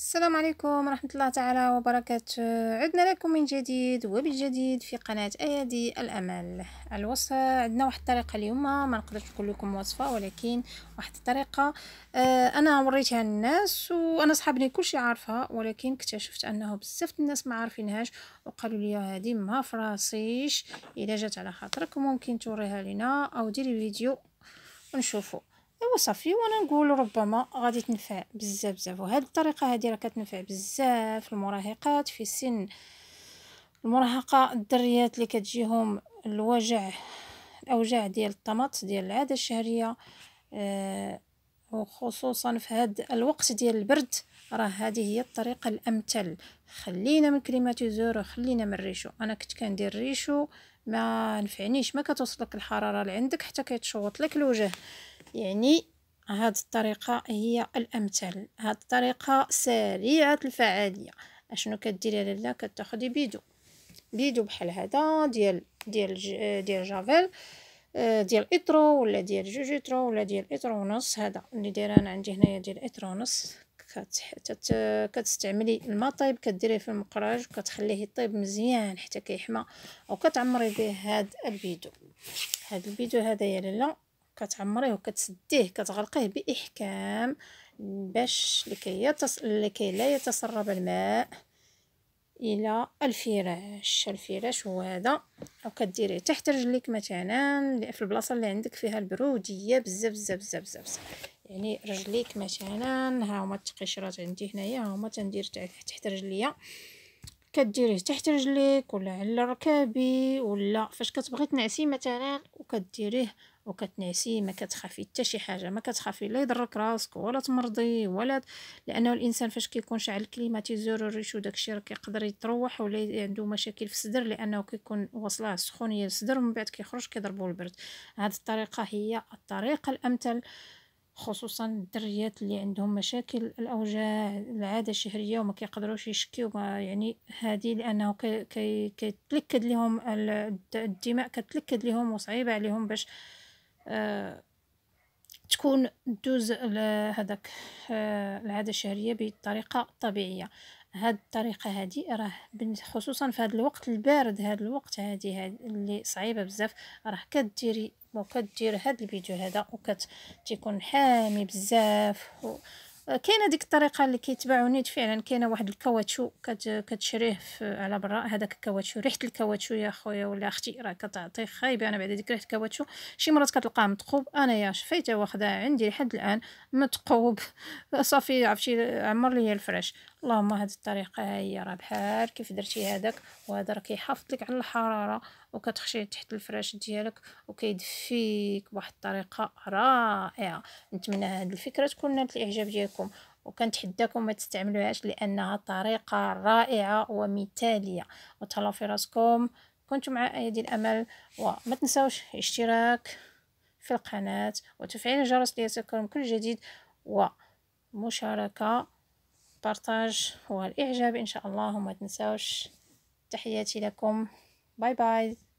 السلام عليكم ورحمة الله تعالى وبركاته عدنا لكم من جديد وبالجديد في قناة أيادي الأمل الوصفة عندنا واحد الطريقة اليوم ما نقدرش نقول لكم وصفة ولكن واحد الطريقة آه، أنا وريتها للناس وأنا صحابني كلشي عارفها ولكن اكتشفت أنه بزاف الناس ما عارفينهاش وقالوا لي هذه ما فراسيش إذا جات على خاطرك ممكن توريها لنا أو ديري فيديو ونشوفه ايوا صافي وانا نقول ربما غادي تنفع بزاف بزاف وهاد الطريقه هادي راه كتنفع بزاف المراهقات في سن المراهقه الدريات اللي كتجيهم الوجع الاوجاع ديال الطمط ديال العاده الشهريه أه وخصوصا في هاد الوقت ديال البرد راه هذه هي الطريقه الامثل خلينا من كليماتيزور وخلينا من الريشو انا كنت كندير ريشو ما نفعنيش ما كتوصلك الحراره لعندك حتى كيتشوط لك الوجه يعني هاد الطريقة هي الأمثل هاد الطريقة سريعة الفعالية اشنو كديري لالا كتاخدي بيدو بيدو بحال هدا ديال ديال ديال جافيل آه، ديال اطرو ولا ديال جوج إترو ولا ديال اطرو ونص هدا اللي دايره انا عندي هنايا ديال اطرو ونص كت# كتستعملي الما طايب كديريه في المقراج وكتخليه يطيب مزيان حتى كيحمى وكتعمري به هاد البيدو هاد البيدو هذا يا لالا كتعمريه وكتسديه كتغلقيه باحكام باش لكي, يتص... لكي لا يتسرب الماء الى الفراش الفراش هو هذا او كديريه تحت رجليك مثلا في البلاصه اللي عندك فيها البروديه بزاف بزاف بزاف بزاف يعني رجليك مثلا ها هما التقشرات عندي هنايا ها هما تندير تحت رجليا كديريه تحت رجليك ولا على ركابي ولا فاش كتبغي تنعسي مثلا وكديريه وكتنعسي ما كتخافي حتى شي حاجه ما كتخافي لا يضرك راسك ولا تمرضي ولا لانه الانسان فاش كيكون شعل الكليماتيزور الريش وداكشي راه كيقدر يتروح ولا عنده مشاكل في الصدر لانه كيكون وصلاه السخونيه للصدر ومن بعد كيخرج كيضربو البرد هذه الطريقه هي الطريقه الامثل خصوصا الدريات اللي عندهم مشاكل الاوجاع العاده الشهريه وما كيقدروش يشكيو يعني هذه لانه كيتلكد كي لهم الدماء كتلكد لهم وصعيبه عليهم باش آه تكون دوز هذاك آه، العاده الشهريه بطريقه طبيعيه هاد الطريقه هادي راه خصوصا في هاد الوقت البارد هاد الوقت هادي هاد اللي صعيبه بزاف راه كديري وكدير هاد الفيديو هذا وكتكون حامي بزاف و... كاينه ديك الطريقه اللي كيتباعو نيت فعلا كاينه واحد الكاوتشو كت... كتشريه على برا هذاك الكاوتشو ريحه الكاوتشو يا خويا ولا اختي راه كتعطي خايبه انا بعدا ديك ريحه الكاوتشو شي مرات كتلقاه مثقوب انا يا شفيته واخده عندي لحد الان مثقوب صافي عرفتي عمر لي الفراش اللهم هاد الطريقه ها هي راه بحال كيف درتي هذاك وهذا راه كيحافظ لك على الحراره وكتخشيه تحت الفراش ديالك وكيدفيك بواحد الطريقه رائعه نتمنى هاد الفكره تكون نالت الاعجاب ديالكم وكنتحداكم ما تستعملوهاش لانها طريقه رائعه ومثاليه وتهلاو في راسكم كنتم مع ايادي الامل وما تنساوش الاشتراك في القناه وتفعيل الجرس ليصلكم كل جديد ومشاركه البارتاج والاعجاب ان شاء الله وما تنساوش تحياتي لكم باي باي